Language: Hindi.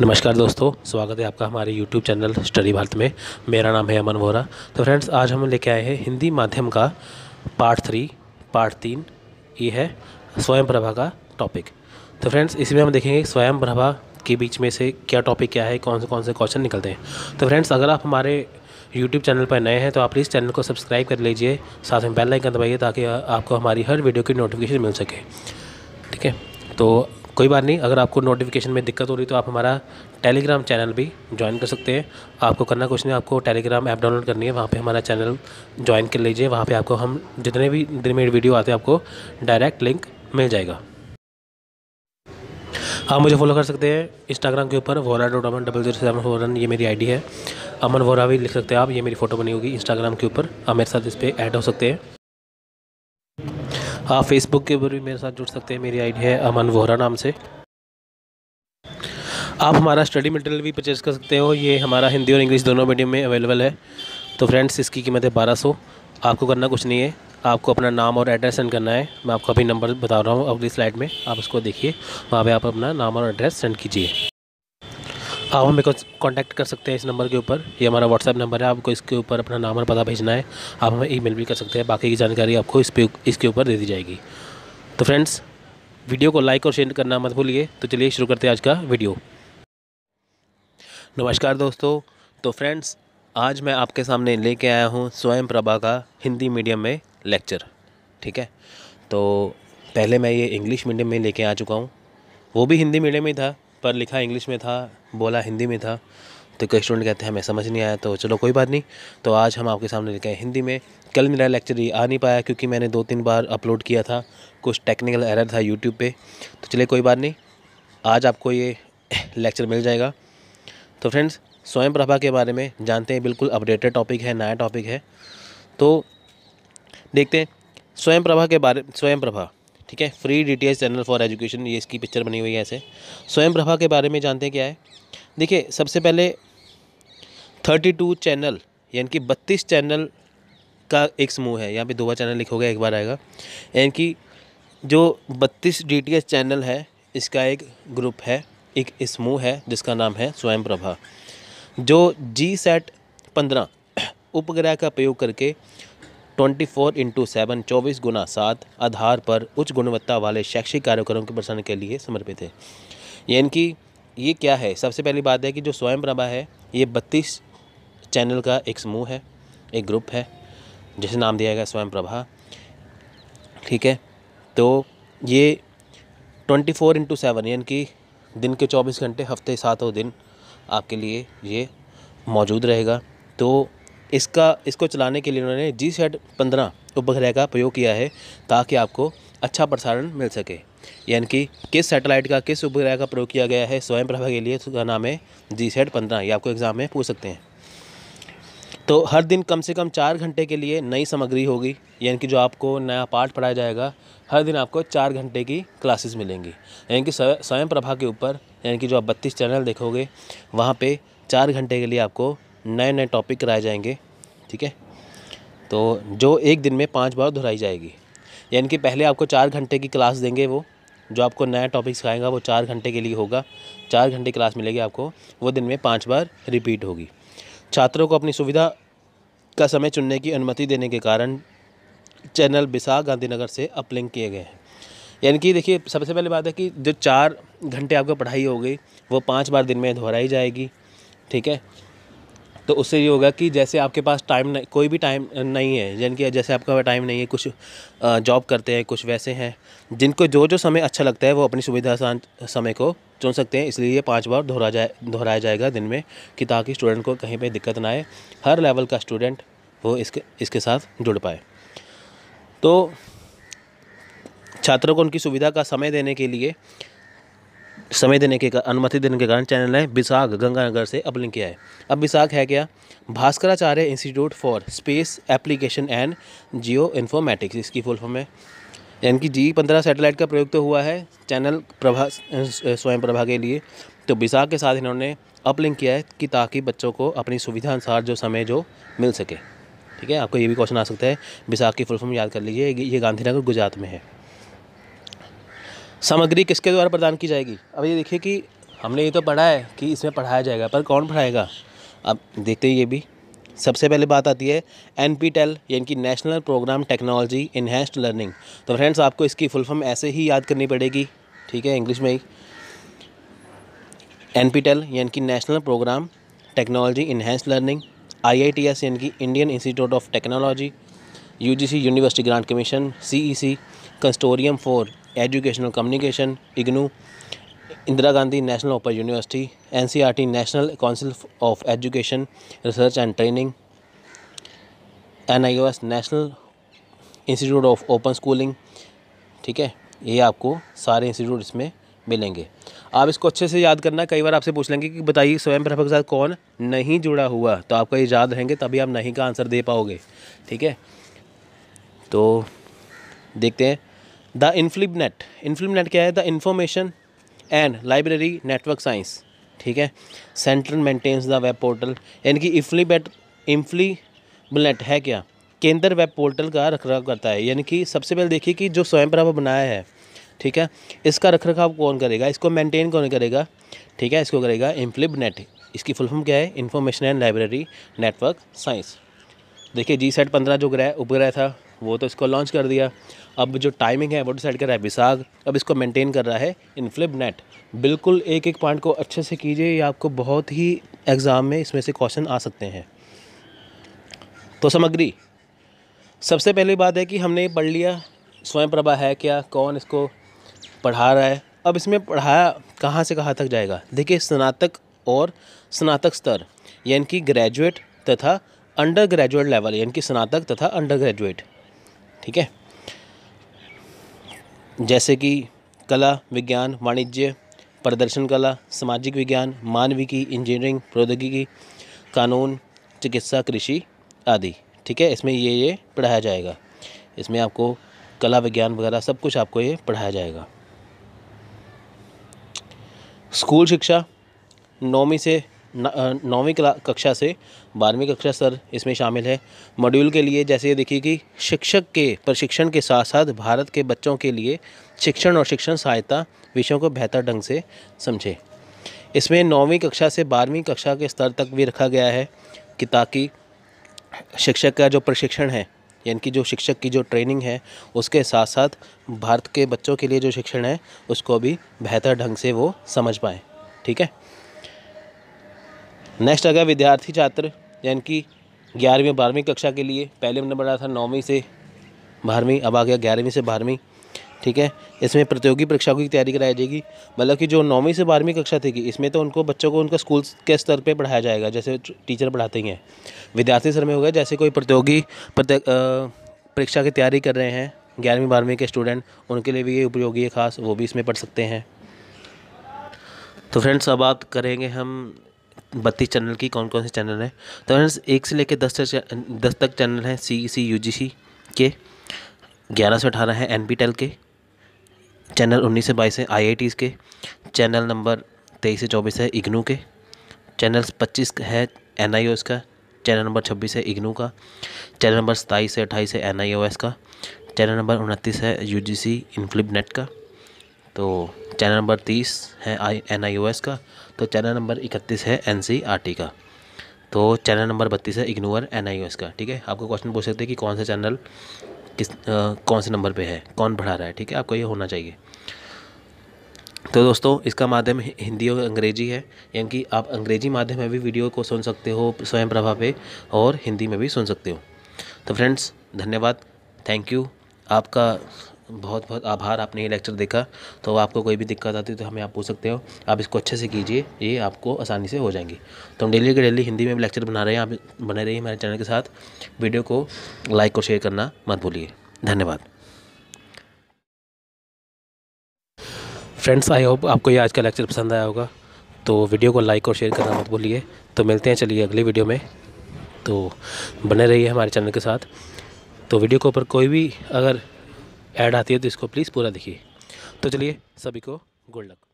नमस्कार दोस्तों स्वागत है आपका हमारे YouTube चैनल स्टडी भारत में मेरा नाम है अमन वोरा तो फ्रेंड्स आज हम लेके आए हैं हिंदी माध्यम का पार्ट थ्री पार्ट तीन ये है स्वयं प्रभा का टॉपिक तो फ्रेंड्स इसमें हम देखेंगे स्वयं प्रभा के बीच में से क्या टॉपिक क्या है कौन से कौन से क्वेश्चन निकलते हैं तो फ्रेंड्स अगर आप हमारे यूट्यूब चैनल पर नए हैं तो आप प्लीज़ चैनल को सब्सक्राइब कर लीजिए साथ में बेल लाइकन दबाइए ताकि आपको हमारी हर वीडियो की नोटिफिकेशन मिल सके ठीक है तो कोई बात नहीं अगर आपको नोटिफिकेशन में दिक्कत हो रही तो आप हमारा टेलीग्राम चैनल भी ज्वाइन कर सकते हैं आपको करना कुछ नहीं आपको टेलीग्राम ऐप डाउनलोड करनी है वहाँ पे हमारा चैनल ज्वाइन कर लीजिए वहाँ पे आपको हम जितने भी दिन में वीडियो आते हैं आपको डायरेक्ट लिंक मिल जाएगा आप मुझे फॉलो कर सकते हैं इंस्टाग्राम के ऊपर Vora dot Aman double zero seven one ये मेरी आईडी है अमन वोरा भी लिख सकते हैं आप ये मेरी फ़ोटो बनी होगी इंस्टाग्राम के ऊपर आप मेरे साथ इस पर ऐड हो सकते हैं आप हाँ, फेसबुक के ऊपर भी मेरे साथ जुड़ सकते हैं मेरी आईडी है अमन वोहरा नाम से आप हमारा स्टडी मटेरियल भी परचेज़ कर सकते हो ये हमारा हिंदी और इंग्लिश दोनों मीडियम में अवेलेबल है तो फ्रेंड्स इसकी कीमत है बारह सौ आपको करना कुछ नहीं है आपको अपना नाम और एड्रेस सेंड करना है मैं आपको अभी नंबर बता रहा हूँ अगली स्लाइड में आप उसको देखिए वहाँ पर आप अपना नाम और एड्रेस सेंड कीजिए आप हमें कांटेक्ट कर सकते हैं इस नंबर के ऊपर ये हमारा व्हाट्सएप नंबर है आपको इसके ऊपर अपना नाम और पता भेजना है आप हमें ईमेल भी कर सकते हैं बाकी की जानकारी आपको इस पे इसके ऊपर दे दी जाएगी तो फ्रेंड्स वीडियो को लाइक और शेयर करना मत भूलिए तो चलिए शुरू करते हैं आज का वीडियो नमस्कार दोस्तों तो फ्रेंड्स आज मैं आपके सामने लेके आया हूँ स्वयं प्रभा का हिंदी मीडियम में लेक्चर ठीक है तो पहले मैं ये इंग्लिश मीडियम में लेके आ चुका हूँ वो भी हिंदी मीडियम में था पर लिखा इंग्लिश में था बोला हिंदी में था तो कई स्टूडेंट कहते हैं हमें समझ नहीं आया तो चलो कोई बात नहीं तो आज हम आपके सामने लिखे हिंदी में कल मेरा लेक्चर ये आ नहीं पाया क्योंकि मैंने दो तीन बार अपलोड किया था कुछ टेक्निकल एरर था यूट्यूब पे तो चलिए कोई बात नहीं आज आपको ये लेक्चर मिल जाएगा तो फ्रेंड्स स्वयं प्रभा के बारे में जानते हैं बिल्कुल अपडेटेड टॉपिक है नया टॉपिक है तो देखते हैं स्वयं प्रभा के बारे स्वयं प्रभा ठीक है free S channel for education ये इसकी पिक्चर बनी हुई है ऐसे स्वयं प्रभा के बारे में जानते हैं क्या है देखिए सबसे पहले थर्टी टू चैनल यानि कि बत्तीस चैनल का एक समूह है यहाँ पे दो बार चैनल लिखोगे एक बार आएगा यानी कि जो बत्तीस डी टी एस चैनल है इसका एक ग्रुप है एक समूह है जिसका नाम है स्वयं प्रभा जो जी सेट पंद्रह उपग्रह का प्रयोग करके ट्वेंटी फोर इंटू सेवन चौबीस गुना सात आधार पर उच्च गुणवत्ता वाले शैक्षिक कार्यक्रमों के प्रसारण के लिए समर्पित है यानी कि ये क्या है सबसे पहली बात है कि जो स्वयं प्रभा है ये बत्तीस चैनल का एक समूह है एक ग्रुप है जिसे नाम दिया गया स्वयं प्रभा ठीक है तो ये ट्वेंटी फोर इंटू सेवन यानी कि दिन के चौबीस घंटे हफ्ते सातों दिन आपके लिए ये मौजूद रहेगा तो इसका इसको चलाने के लिए उन्होंने जी सेट पंद्रह उपग्रह का प्रयोग किया है ताकि आपको अच्छा प्रसारण मिल सके यानी कि किस सैटेलाइट का किस उपग्रह का प्रयोग किया गया है स्वयं प्रभा के लिए उसका नाम है जी सेट पंद्रह ये आपको एग्ज़ाम में पूछ सकते हैं तो हर दिन कम से कम चार घंटे के लिए नई सामग्री होगी यानी कि जो आपको नया पाठ पढ़ाया जाएगा हर दिन आपको चार घंटे की क्लासेस मिलेंगी यानी कि स्वयं प्रभा के ऊपर यानी कि जो आप बत्तीस चैनल देखोगे वहाँ पर चार घंटे के लिए आपको नए नए टॉपिक कराए जाएंगे ठीक है तो जो एक दिन में पाँच बार दोहराई जाएगी यानी कि पहले आपको चार घंटे की क्लास देंगे वो जो आपको नया टॉपिक सिखाएगा वो चार घंटे के लिए होगा चार घंटे क्लास मिलेगी आपको वो दिन में पाँच बार रिपीट होगी छात्रों को अपनी सुविधा का समय चुनने की अनुमति देने के कारण चैनल बिसा गांधीनगर से अपलिंक किए गए हैं यानी कि देखिए सबसे पहले बात है कि जो चार घंटे आपको पढ़ाई हो गई वो पाँच बार दिन में दोहराई जाएगी ठीक है तो उससे ये होगा कि जैसे आपके पास टाइम नहीं कोई भी टाइम नहीं है कि जैसे आपका टाइम नहीं है कुछ जॉब करते हैं कुछ वैसे हैं जिनको जो जो समय अच्छा लगता है वो अपनी सुविधा समय को चुन सकते हैं इसलिए ये पाँच बार दोहरा जाए दोहराया जाएगा दिन में कि ताकि स्टूडेंट को कहीं पर दिक्कत ना आए हर लेवल का स्टूडेंट वो इसके इसके साथ जुड़ पाए तो छात्रों को उनकी सुविधा का समय देने के लिए समय देने के अनुमति देने के कारण चैनल ने विशाख गंगानगर से अपलिंक किया है अब विशाख है क्या Bhaskaracharya institute for space application and geo informatics इसकी फुल फॉर्म है यानी कि जी पंद्रह सैटेलाइट का प्रयोग तो हुआ है चैनल प्रभा स्वयं प्रभा के लिए तो विशाख के साथ इन्होंने अपलिंक किया है कि ताकि बच्चों को अपनी सुविधा अनुसार जो समय जो मिल सके ठीक है आपको ये भी क्वेश्चन आ सकता है विशाख की फुल फॉर्म याद कर लीजिए ये गांधीनगर गुजरात में है सामग्री किसके द्वारा प्रदान की जाएगी अब ये देखिए कि हमने ये तो पढ़ा है कि इसमें पढ़ाया जाएगा पर कौन पढ़ाएगा अब देखते हैं ये भी सबसे पहले बात आती है एन पी टेल यानी कि national programme technology enhanced learning तो फ्रेंड्स आपको इसकी फुल फॉर्म ऐसे ही याद करनी पड़ेगी ठीक है इंग्लिश में ही एन पी टेल यानी कि national programme technology enhanced learning I I T S यानी कि Indian institute of technology U G C university grant commission C E C consortium for educational communication IGNOU Indira Gandhi national open university N national council of education research and training N national institute of open schooling ठीक है ये आपको सारे इंस्टीट्यूट इसमें मिलेंगे आप इसको अच्छे से याद करना कई बार आपसे पूछ लेंगे कि बताइए स्वयं प्रभा के साथ कौन नहीं जुड़ा हुआ तो आपका ये याद रहेंगे तभी आप नहीं का आंसर दे पाओगे ठीक है तो देखते हैं the INFLIBNET INFLIBNET क्या है the information and library network science ठीक है central maintains the web portal यानी कि इफ्लीबेट इम्फ्लीबलेट है क्या केंद्र वेब पोर्टल का रख रखाव करता है यानी कि सबसे पहले देखिए कि जो स्वयं पर बनाया है ठीक है इसका रख रखाव कौन करेगा इसको मेंटेन कौन करेगा ठीक है इसको करेगा इम्फ्लिब नेट इसकी फुल फॉर्म क्या है information and library network science देखिए जी सेट पंद्रह जो ग्रह उपग्रह था वो तो इसको लॉन्च कर दिया अब जो टाइमिंग है वो डिसाइड तो कर रहा है विसाग अब इसको मेंटेन कर रहा है इनफ्लिप नेट बिल्कुल एक एक पॉइंट को अच्छे से कीजिए या आपको बहुत ही एग्ज़ाम में इसमें से क्वेश्चन आ सकते हैं तो सामग्री सबसे पहली बात है कि हमने पढ़ लिया स्वयं प्रभा है क्या कौन इसको पढ़ा रहा है अब इसमें पढ़ाया कहाँ से कहाँ तक जाएगा देखिए स्नातक और स्नातक स्तर यानी कि ग्रेजुएट तथा अंडर ग्रेजुएट लेवल यानी कि स्नातक तथा अंडर ग्रेजुएट ठीक है जैसे कि कला विज्ञान वाणिज्य प्रदर्शन कला सामाजिक विज्ञान मानविकी इंजीनियरिंग प्रौद्योगिकी कानून चिकित्सा कृषि आदि ठीक है इसमें ये ये पढ़ाया जाएगा इसमें आपको कला विज्ञान वगैरह सब कुछ आपको ये पढ़ाया जाएगा स्कूल शिक्षा नौवीं से नौवीं कक्षा से बारहवीं कक्षा सर इसमें शामिल है मॉड्यूल के लिए जैसे ये देखिए कि शिक्षक के प्रशिक्षण के साथ साथ भारत के बच्चों के लिए शिक्षण और शिक्षण सहायता विषयों को बेहतर ढंग से समझे इसमें नौवीं कक्षा से बारहवीं कक्षा के स्तर तक भी रखा गया है कि ताकि शिक्षक का जो प्रशिक्षण है यानी कि जो शिक्षक की जो ट्रेनिंग है उसके साथ साथ भारत के बच्चों के लिए जो शिक्षण है उसको भी बेहतर ढंग से वो समझ पाएँ ठीक है नेक्स्ट आ गया विद्यार्थी छात्र यानी कि ग्यारहवीं बारहवीं कक्षा के लिए पहले हमने आया था नौवीं से बारहवीं अब आ गया ग्यारहवीं से बारहवीं ठीक है इसमें प्रतियोगी परीक्षाओं की तैयारी कराई जाएगी मतलब कि जो नौवीं से बारहवीं कक्षा थी कि इसमें तो उनको बच्चों को उनका स्कूल के स्तर पे पढ़ाया जाएगा जैसे टीचर पढ़ाते ही हैं विद्यार्थी स्तर में हो गया जैसे कोई प्रतियोगी परीक्षा की तैयारी कर रहे हैं ग्यारहवीं बारहवीं के स्टूडेंट उनके लिए भी ये उपयोगी है ख़ास वो भी इसमें पढ़ सकते हैं तो फ्रेंड्स अब बात करेंगे हम बत्तीस चैनल की कौन कौन से चैनल हैं तो फ्रेंड्स एक से लेकर दस तक दस तक चैनल हैं सी सी यू जी सी के ग्यारह से अठारह हैं एन पी टेल के चैनल उन्नीस से बाईस है आई आई टीज़ के चैनल नंबर तेईस से चौबीस है इग्नू के चैनल पच्चीस है एन आई ओ एस का चैनल नंबर छब्बीस है इग्नू का चैनल नंबर सताईस से अट्ठाईस है एन आई ओ एस का चैनल नंबर उनतीस है यू जी सी इनफ्लिप नेट का तो चैनल नंबर तीस है I N I O S का तो चैनल नंबर इकतीस है एन सी आर टी का तो चैनल नंबर बत्तीस है इग्नोर एन आई ओ एस का ठीक है आपको क्वेश्चन पूछ सकते हैं कि कौन सा चैनल किस आ, कौन से नंबर पे है कौन पढ़ा रहा है ठीक है आपको ये होना चाहिए तो दोस्तों इसका माध्यम हिंदी और अंग्रेजी है यानी कि आप अंग्रेजी माध्यम में भी वीडियो को सुन सकते हो स्वयं प्रभा पे और हिंदी में भी सुन सकते हो तो फ्रेंड्स धन्यवाद थैंक यू आपका बहुत बहुत आभार आपने ये लेक्चर देखा तो आपको कोई भी दिक्कत आती है तो हमें आप पूछ सकते हो आप इसको अच्छे से कीजिए ये आपको आसानी से हो जाएंगी तो हम डेली के डेली हिंदी में भी लेक्चर बना रहे हैं आप बने रहिए हमारे चैनल के साथ वीडियो को लाइक और शेयर करना मत भूलिए धन्यवाद फ्रेंड्स आई होप आपको ये आज का लेक्चर पसंद आया होगा तो वीडियो को लाइक और शेयर करना मत भूलिए तो मिलते हैं चलिए अगली वीडियो में तो बने रहिए हमारे चैनल के साथ तो वीडियो के ऊपर कोई भी अगर ऐड आती है तो इसको प्लीज़ पूरा देखिए तो चलिए सभी को गुड लक